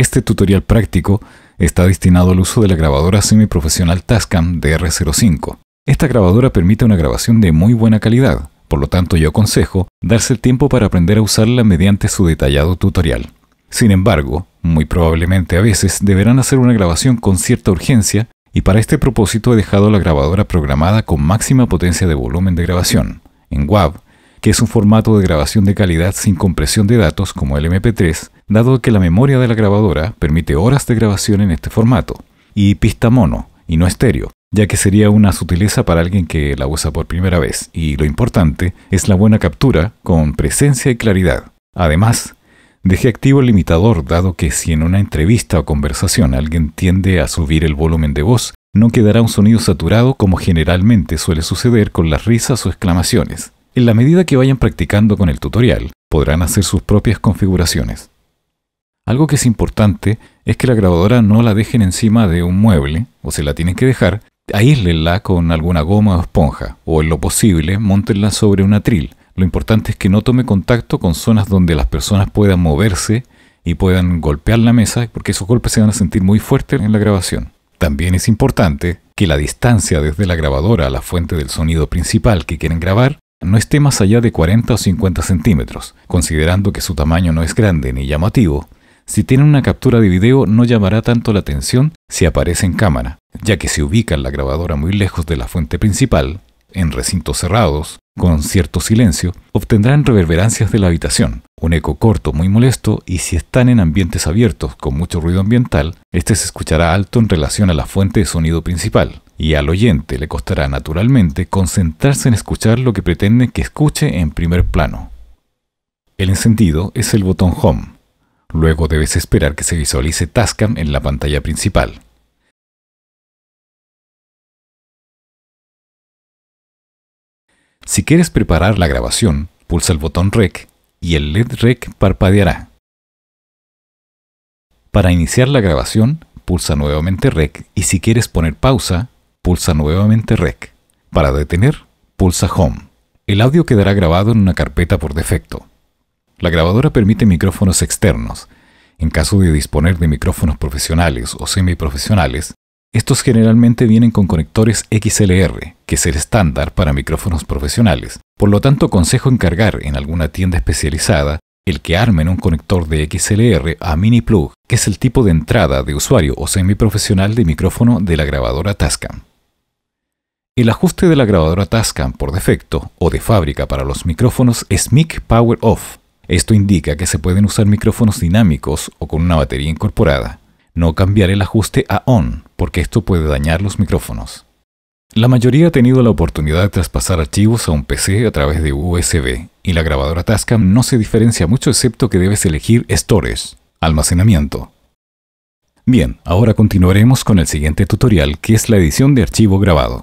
Este tutorial práctico está destinado al uso de la grabadora semiprofesional Tascam DR05. Esta grabadora permite una grabación de muy buena calidad, por lo tanto yo aconsejo darse el tiempo para aprender a usarla mediante su detallado tutorial. Sin embargo, muy probablemente a veces deberán hacer una grabación con cierta urgencia y para este propósito he dejado la grabadora programada con máxima potencia de volumen de grabación, en WAV, que es un formato de grabación de calidad sin compresión de datos como el MP3 dado que la memoria de la grabadora permite horas de grabación en este formato, y pista mono, y no estéreo, ya que sería una sutileza para alguien que la usa por primera vez, y lo importante es la buena captura con presencia y claridad. Además, dejé activo el limitador, dado que si en una entrevista o conversación alguien tiende a subir el volumen de voz, no quedará un sonido saturado como generalmente suele suceder con las risas o exclamaciones. En la medida que vayan practicando con el tutorial, podrán hacer sus propias configuraciones. Algo que es importante es que la grabadora no la dejen encima de un mueble, o se la tienen que dejar, aíslenla con alguna goma o esponja, o en lo posible, montenla sobre un atril. Lo importante es que no tome contacto con zonas donde las personas puedan moverse y puedan golpear la mesa, porque esos golpes se van a sentir muy fuertes en la grabación. También es importante que la distancia desde la grabadora a la fuente del sonido principal que quieren grabar no esté más allá de 40 o 50 centímetros, considerando que su tamaño no es grande ni llamativo, si tienen una captura de video no llamará tanto la atención si aparece en cámara, ya que si ubican la grabadora muy lejos de la fuente principal, en recintos cerrados, con cierto silencio, obtendrán reverberancias de la habitación, un eco corto muy molesto y si están en ambientes abiertos con mucho ruido ambiental, este se escuchará alto en relación a la fuente de sonido principal, y al oyente le costará naturalmente concentrarse en escuchar lo que pretende que escuche en primer plano. El encendido es el botón Home, Luego debes esperar que se visualice Tascam en la pantalla principal. Si quieres preparar la grabación, pulsa el botón REC y el LED REC parpadeará. Para iniciar la grabación, pulsa nuevamente REC y si quieres poner pausa, pulsa nuevamente REC. Para detener, pulsa Home. El audio quedará grabado en una carpeta por defecto. La grabadora permite micrófonos externos. En caso de disponer de micrófonos profesionales o semiprofesionales, estos generalmente vienen con conectores XLR, que es el estándar para micrófonos profesionales. Por lo tanto, aconsejo encargar en alguna tienda especializada el que armen un conector de XLR a mini plug, que es el tipo de entrada de usuario o semiprofesional de micrófono de la grabadora Tascam. El ajuste de la grabadora Tascam por defecto o de fábrica para los micrófonos es mic power off, esto indica que se pueden usar micrófonos dinámicos o con una batería incorporada. No cambiar el ajuste a on, porque esto puede dañar los micrófonos. La mayoría ha tenido la oportunidad de traspasar archivos a un PC a través de USB, y la grabadora Tascam no se diferencia mucho excepto que debes elegir Storage, almacenamiento. Bien, ahora continuaremos con el siguiente tutorial que es la edición de archivo grabado.